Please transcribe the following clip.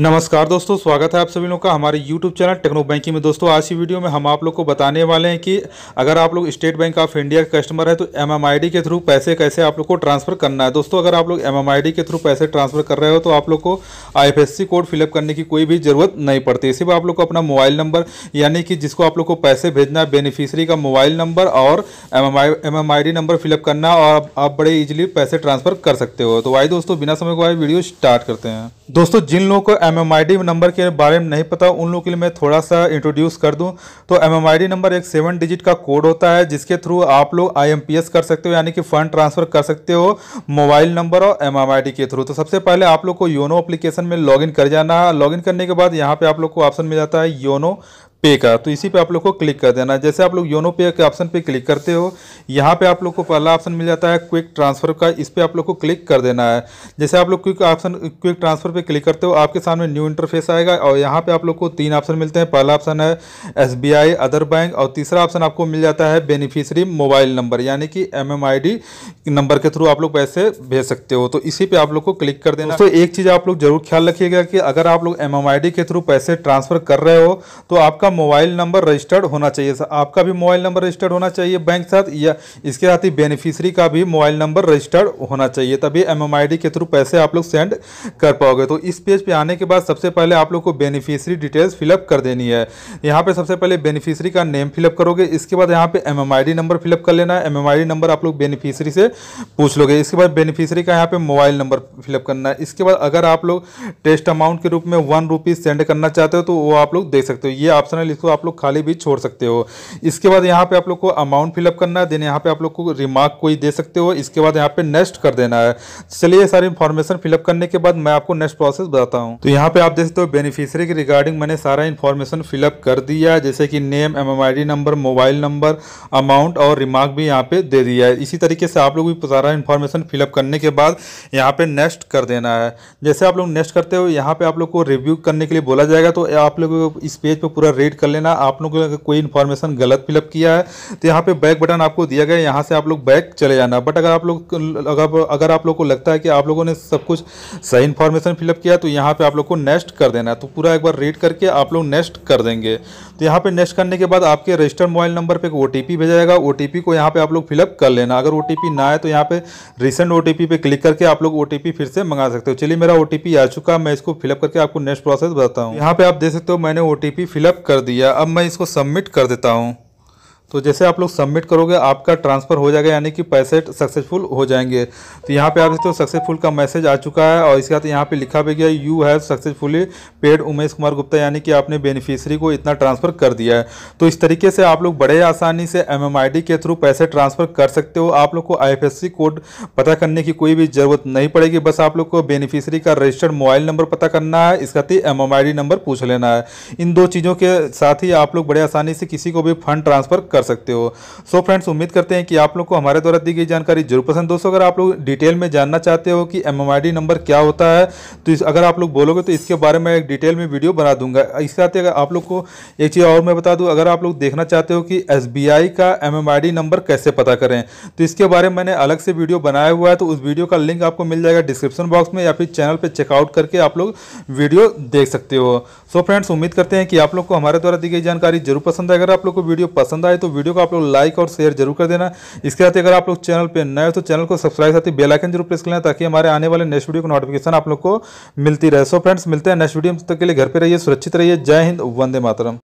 नमस्कार दोस्तों स्वागत है आप सभी लोगों का हमारे YouTube चैनल टेक्नो बैंकिंग में दोस्तों आज की वीडियो में हम आप लोग को बताने वाले हैं कि अगर आप लोग स्टेट बैंक ऑफ इंडिया के कस्टमर है तो एम के थ्रू पैसे कैसे आप लोग को ट्रांसफ़र करना है दोस्तों अगर आप लोग एम के थ्रू पैसे ट्रांसफ़र कर रहे हो तो आप लोग को आई कोड फिलअप करने की कोई भी ज़रूरत नहीं पड़ती इसी आप लोग को अपना मोबाइल नंबर यानी कि जिसको आप लोग को पैसे भेजना है बेनिफिशरी का मोबाइल नंबर और एम एम नंबर फिलअप करना और आप बड़े ईजिली पैसे ट्रांसफ़र कर सकते हो तो वाई दोस्तों बिना समय को आए वीडियो स्टार्ट करते हैं दोस्तों जिन लोगों को एमएमआईडी नंबर के बारे में नहीं पता उन लोगों के लिए मैं थोड़ा सा इंट्रोड्यूस कर दूं तो एमएमआईडी नंबर एक सेवन डिजिट का कोड होता है जिसके थ्रू आप लोग आईएमपीएस कर सकते हो यानी कि फंड ट्रांसफर कर सकते हो मोबाइल नंबर और डी के थ्रू तो सबसे पहले आप लोग को योनो अप्लीकेशन में इन कर जाना इन करने के बाद यहाँ पर आप लोग को ऑप्शन मिल जाता है योनो पे का तो इसी पे आप लोग को क्लिक कर देना जैसे आप लोग योनो पे के ऑप्शन पे क्लिक करते हो यहाँ पे आप लोग को पहला ऑप्शन मिल जाता है क्विक ट्रांसफर का इस पर आप लोग को क्लिक कर देना है जैसे आप लोग क्विक ऑप्शन क्विक ट्रांसफर पे क्लिक करते हो आपके सामने न्यू इंटरफेस आएगा और यहाँ पे आप लोग को तीन ऑप्शन मिलते हैं पहला ऑप्शन है एस अदर बैंक और तीसरा ऑप्शन आपको मिल जाता है बेनिफिशरी मोबाइल नंबर यानी कि एम नंबर के थ्रू आप लोग पैसे भेज सकते हो तो इसी पर आप लोग को क्लिक कर देना तो एक चीज़ आप लोग जरूर ख्याल रखिएगा कि अगर आप लोग एम के थ्रू पैसे ट्रांसफर कर रहे हो तो आपका मोबाइल नंबर रजिस्टर्ड होना चाहिए सर आपका भी मोबाइल नंबर रजिस्टर्ड होना चाहिए बैंक साथ या इसके साथ ही बेनिफिशरी का भी मोबाइल नंबर रजिस्टर्ड होना चाहिए तभी एम के थ्रू पैसे आप लोग सेंड कर पाओगे तो इस पेज पर आने के बाद सबसे पहले आप लोग को बेनिफिशरी डिटेल्स फिलअप कर देनी है यहाँ पर सबसे पहले बेनिफिशरी का नेम फिलअप करोगे इसके बाद यहाँ पे एम नंबर फिलअप कर लेना है एम नंबर आप लोग बेनिफिशरी से पूछ लोगे इसके बाद बेनिफिशरी का यहाँ पे मोबाइल नंबर फिलअप करना है इसके बाद अगर आप लोग टेस्ट अमाउंट के रूप में वन रुपीज़ सेंड करना चाहते हो तो वो आप लोग देख सकते हो ये ऑप्शन है इसको आप लोग खाली भी छोड़ सकते हो इसके बाद यहाँ पे आप लोग को अमाउंट फिलअप करना है देन यहाँ पे आप लोग को रिमार्क कोई दे सकते हो इसके बाद यहाँ पे नेक्स्ट कर देना है चलिए सारी इन्फॉर्मेशन फिलअप करने के बाद मैं आपको नेक्स्ट प्रोसेस बताता हूँ तो यहाँ पे आप देख सकते हो बेनिफिशियरी के रिगार्डिंग मैंने सारा इन्फॉर्मेशन फिलअप कर दिया जैसे कि name M number mobile number amount और रिमार्क भी यहाँ पे दे दिया है इसी तरीके से आप लोग भी सारा इन्फॉर्मेशन फिलअप करने के बाद यहाँ पे नेक्स्ट कर देना है जैसे आप लोग नेक्स्ट करते हो यहाँ पे आप लोग को रिव्यू करने के लिए बोला जाएगा तो आप लोग इस पेज पर पूरा रेट वेरीफाइड कर लेना आप लोग को कोई इन्फॉर्मेशन गलत फिलअप किया है तो यहाँ पे बैक बटन आपको दिया गया है यहाँ से आप लोग बैक चले जाना बट अगर आप लोग अगर, आप लोग को लगता है कि आप लोगों ने सब कुछ सही इन्फॉर्मेशन फिलअप किया तो यहाँ पर आप लोग को नेक्स्ट कर देना तो पूरा एक बार रीड करके आप लोग नेक्स्ट कर देंगे तो यहाँ पर नेक्स्ट करने के बाद आपके रजिस्टर्ड मोबाइल नंबर पर एक ओ भेजा जाएगा ओ को यहाँ पर आप लोग फिलअप कर लेना अगर ओ ना आए तो यहाँ पर रिसेंट ओ पे क्लिक करके आप लोग ओ फिर से मंगा सकते हो चलिए मेरा ओ आ चुका मैं इसको फिलअप करके आपको नेक्स्ट प्रोसेस बताता हूँ यहाँ पे आप देख सकते हो मैंने ओ फिलअप कर कर दिया अब मैं इसको सबमिट कर देता हूँ तो जैसे आप लोग सबमिट करोगे आपका ट्रांसफ़र हो जाएगा यानी कि पैसे सक्सेसफुल हो जाएंगे तो यहाँ पे आप देखते हो सक्सेसफुल का मैसेज आ चुका है और इसके साथ यहाँ पे लिखा भी गया you have successfully paid Umesh Kumar Gupta यानी कि आपने बेनिफिशियरी को इतना ट्रांसफ़र कर दिया है तो इस तरीके से आप लोग बड़े आसानी से एम के थ्रू पैसे ट्रांसफ़र कर सकते हो आप लोग को आई कोड पता करने की कोई भी ज़रूरत नहीं पड़ेगी बस आप लोग को बेनिफिशरी का रजिस्टर्ड मोबाइल नंबर पता करना है इसका एम नंबर पूछ लेना है इन दो चीज़ों के साथ ही आप लोग बड़े आसानी से किसी को भी फंड ट्रांसफ़र कर कर सकते हो सो so फ्रेंड्स उम्मीद करते हैं कि आप लोग को हमारे द्वारा दी गई जानकारी जरूर पसंद दोस्तों अगर आप लोग डिटेल में जानना चाहते हो कि एम नंबर क्या होता है तो अगर आप लोग बोलोगे तो इसके बारे में एक डिटेल में वीडियो बना दूंगा इसके साथ ही अगर आप लोग को एक चीज़ और मैं बता दूँ अगर आप लोग देखना चाहते हो कि एस का एम नंबर कैसे पता करें तो इसके बारे में मैंने अलग से वीडियो बनाया हुआ है तो उस वीडियो का लिंक आपको मिल जाएगा डिस्क्रिप्शन बॉक्स में या फिर चैनल पर चेकआउट करके आप लोग वीडियो देख सकते हो सो so फ्रेंड्स उम्मीद करते हैं कि आप लोग को हमारे द्वारा दी गई जानकारी जरूर पसंद आए अगर आप लोग को वीडियो पसंद आए तो वीडियो को आप लोग लाइक और शेयर जरूर कर देना इसके साथ अगर आप लोग चैनल पर नए हो तो चैनल को सब्सक्राइब साथ ही बेलाइकन जरूर प्रेस कर लेना ताकि हमारे आने वाले नेक्स्ट वीडियो को नोटिफिकेशन आप लोग को मिलती रहे सो फ्रेंड्स मिलते हैं नेक्स्ट वीडियो तक के लिए घर पर रहिए सुरक्षित रहिए जय हिंद वंदे मातरम